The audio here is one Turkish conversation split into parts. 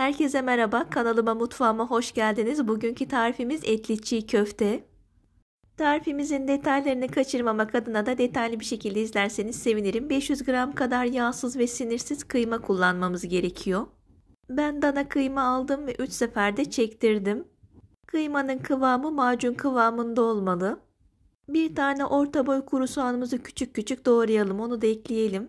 Herkese merhaba, kanalıma mutfağıma hoş geldiniz. Bugünkü tarifimiz etli çiğ köfte. Tarifimizin detaylarını kaçırmamak adına da detaylı bir şekilde izlerseniz sevinirim. 500 gram kadar yağsız ve sinirsiz kıyma kullanmamız gerekiyor. Ben dana kıyma aldım ve 3 seferde çektirdim. Kıymanın kıvamı macun kıvamında olmalı. Bir tane orta boy kuru soğanımızı küçük küçük doğrayalım onu da ekleyelim.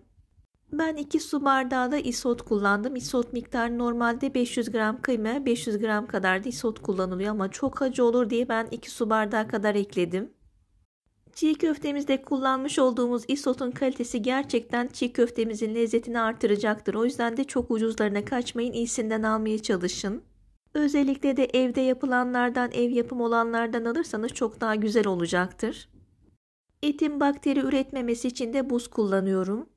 Ben 2 su bardağı da isot kullandım. Isot miktarı normalde 500 gram kıyma 500 gram kadar da isot kullanılıyor ama çok acı olur diye ben 2 su bardağı kadar ekledim. Çiğ köftemizde kullanmış olduğumuz isotun kalitesi gerçekten çiğ köftemizin lezzetini artıracaktır. O yüzden de çok ucuzlarına kaçmayın, iyisinden almaya çalışın. Özellikle de evde yapılanlardan, ev yapım olanlardan alırsanız çok daha güzel olacaktır. Etin bakteri üretmemesi için de buz kullanıyorum.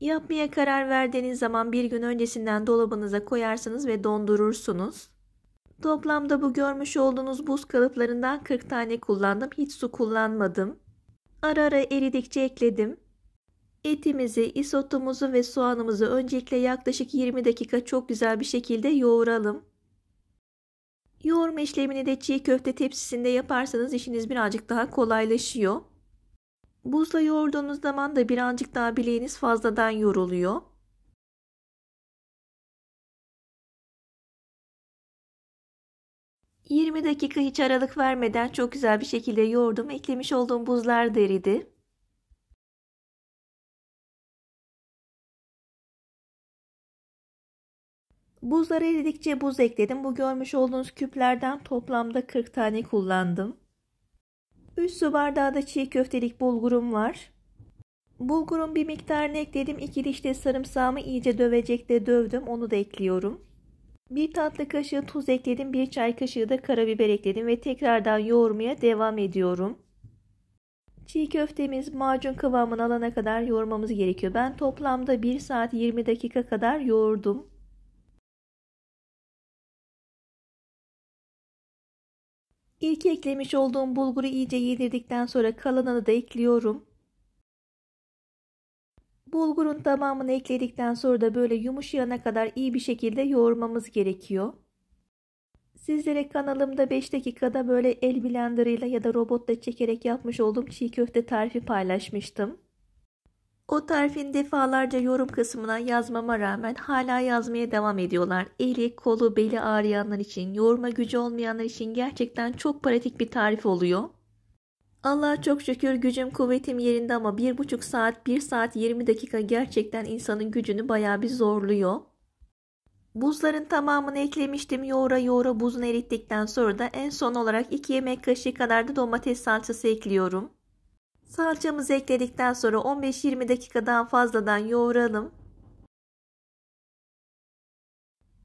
Yapmaya karar verdiğiniz zaman bir gün öncesinden dolabınıza koyarsınız ve dondurursunuz. Toplamda bu görmüş olduğunuz buz kalıplarından 40 tane kullandım. Hiç su kullanmadım. Ara ara eridikçe ekledim. Etimizi, isotumuzu ve soğanımızı öncelikle yaklaşık 20 dakika çok güzel bir şekilde yoğuralım. Yoğurma işlemini de çiğ köfte tepsisinde yaparsanız işiniz birazcık daha kolaylaşıyor. Buzla yoğurduğunuz zaman da birazcık daha bileğiniz fazladan yoruluyor. ...20 dakika hiç aralık vermeden çok güzel bir şekilde yoğurdum. Eklemiş olduğum buzlar deridi. Buzlar eridikçe buz ekledim. Bu görmüş olduğunuz küplerden toplamda 40 tane kullandım. 3 su bardağı da çiğ köftelik bulgurum var. Bulgurun bir miktarını ekledim. İki dişte sarımsağımı iyice dövecek de dövdüm. Onu da ekliyorum. 1 tatlı kaşığı tuz ekledim. 1 çay kaşığı da karabiber ekledim ve tekrardan yoğurmaya devam ediyorum. Çiğ köftemiz macun kıvamını alana kadar yoğurmamız gerekiyor. Ben toplamda 1 saat 20 dakika kadar yoğurdum. İlk eklemiş olduğum bulguru iyice yedirdikten sonra kalanını da ekliyorum. Bulgurun tamamını ekledikten sonra da böyle yumuşayana kadar iyi bir şekilde yoğurmamız gerekiyor. Sizlere kanalımda 5 dakikada böyle el blenderıyla ya da robotla çekerek yapmış olduğum çiğ köfte tarifi paylaşmıştım. O tarifin defalarca yorum kısmına yazmama rağmen hala yazmaya devam ediyorlar. Eli, kolu, beli ağrıyanlar için, yoğurma gücü olmayanlar için gerçekten çok pratik bir tarif oluyor. Allah çok şükür gücüm kuvvetim yerinde ama 1,5 saat 1 saat 20 dakika gerçekten insanın gücünü baya bir zorluyor. Buzların tamamını eklemiştim yoğura yoğura buzunu erittikten sonra da en son olarak 2 yemek kaşığı kadar da domates salçası ekliyorum. Salçamızı ekledikten sonra 15-20 dakikadan fazladan yoğuralım.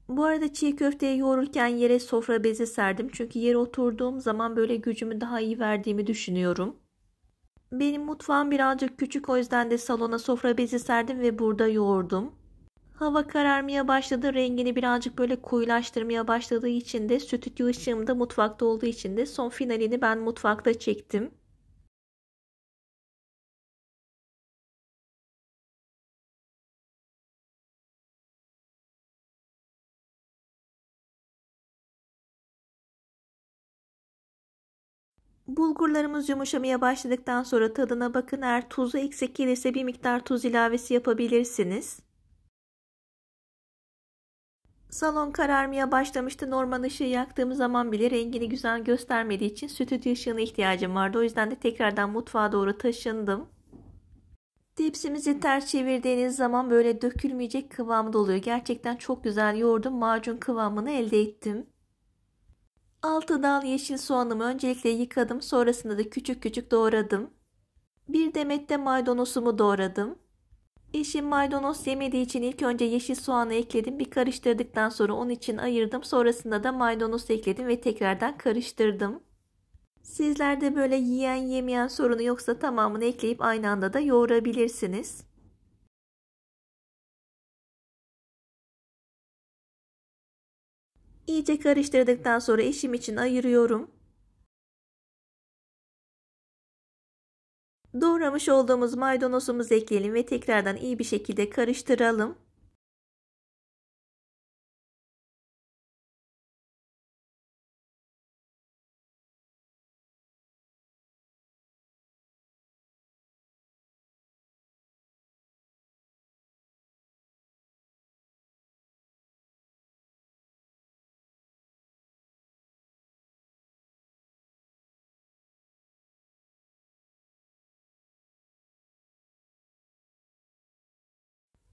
Bu arada çiğ köfteyi yoğururken yere sofra bezi serdim. Çünkü yere oturduğum zaman böyle gücümü daha iyi verdiğimi düşünüyorum. Benim mutfağım birazcık küçük o yüzden de salona sofra bezi serdim ve burada yoğurdum. Hava kararmaya başladı. Rengini birazcık böyle koyulaştırmaya başladığı için de stüdyo ışığım da mutfakta olduğu için de son finalini ben mutfakta çektim. Bulgurlarımız yumuşamaya başladıktan sonra tadına bakın. Eğer tuzu eksik gelirse bir miktar tuz ilavesi yapabilirsiniz. Salon kararmaya başlamıştı. Normal ışığı yaktığım zaman bile rengini güzel göstermediği için stüdyo ışığına ihtiyacım vardı. O yüzden de tekrardan mutfağa doğru taşındım. Tepsimizi ters çevirdiğiniz zaman böyle dökülmeyecek kıvamda oluyor. Gerçekten çok güzel yoğurdum. Macun kıvamını elde ettim. 6 dal yeşil soğanımı öncelikle yıkadım. Sonrasında da küçük küçük doğradım. Bir demet de maydanozumu doğradım. Eşim maydanoz yemediği için ilk önce yeşil soğanı ekledim. Bir karıştırdıktan sonra onun için ayırdım. Sonrasında da maydanoz ekledim ve tekrardan karıştırdım. Sizlerde böyle yiyen yemeyen sorunu yoksa tamamını ekleyip aynı anda da yoğurabilirsiniz. İyice karıştırdıktan sonra eşim için ayırıyorum. Doğramış olduğumuz maydanozumuzu ekleyelim ve tekrardan iyi bir şekilde karıştıralım.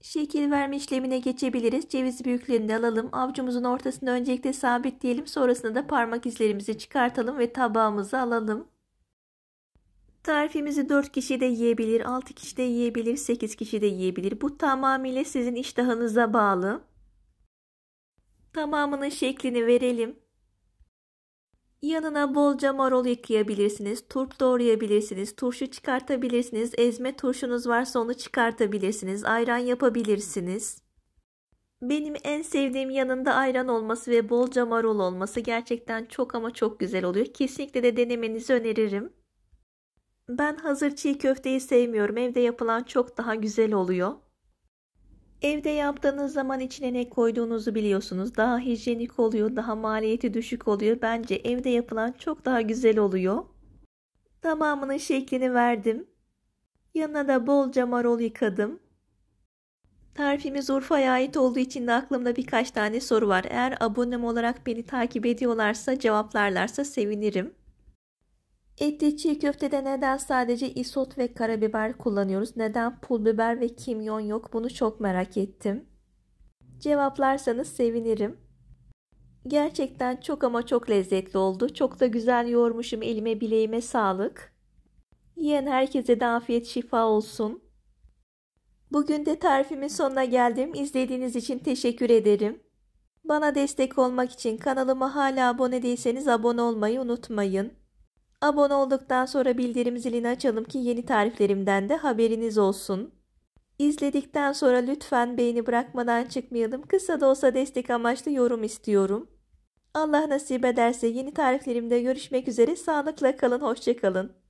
Şekil verme işlemine geçebiliriz. Ceviz büyüklüğünde alalım. Avcumuzun ortasını öncelikle sabitleyelim. Sonrasında da parmak izlerimizi çıkartalım ve tabağımızı alalım. Tarifimizi 4 kişi de yiyebilir, 6 kişi de yiyebilir, 8 kişi de yiyebilir. Bu tamamıyla sizin iştahınıza bağlı. Tamamının şeklini verelim. Yanına bolca marul yıkayabilirsiniz, turp doğrayabilirsiniz, turşu çıkartabilirsiniz, ezme turşunuz varsa onu çıkartabilirsiniz, ayran yapabilirsiniz. Benim en sevdiğim yanında ayran olması ve bolca marul olması gerçekten çok ama çok güzel oluyor. Kesinlikle de denemenizi öneririm. Ben hazır çiğ köfteyi sevmiyorum. Evde yapılan çok daha güzel oluyor. Evde yaptığınız zaman içine ne koyduğunuzu biliyorsunuz. Daha hijyenik oluyor, daha maliyeti düşük oluyor. Bence evde yapılan çok daha güzel oluyor. Tamamının şeklini verdim. Yanına da bolca marul yıkadım. Tarifimiz Urfa'ya ait olduğu için de aklımda birkaç tane soru var. Eğer abonem olarak beni takip ediyorlarsa, cevaplarlarsa sevinirim. Etli çiğ köftede neden sadece isot ve karabiber kullanıyoruz? Neden pul biber ve kimyon yok? Bunu çok merak ettim. Cevaplarsanız sevinirim. Gerçekten çok ama çok lezzetli oldu. Çok da güzel yoğurmuşum elime bileğime sağlık. Yiyen herkese de afiyet şifa olsun. Bugün de tarifimin sonuna geldim. İzlediğiniz için teşekkür ederim. Bana destek olmak için kanalıma hala abone değilseniz abone olmayı unutmayın. Abone olduktan sonra bildirim zilini açalım ki yeni tariflerimden de haberiniz olsun. İzledikten sonra lütfen beğeni bırakmadan çıkmayalım. Kısa da olsa destek amaçlı yorum istiyorum. Allah nasip ederse yeni tariflerimde görüşmek üzere. Sağlıkla kalın, hoşçakalın.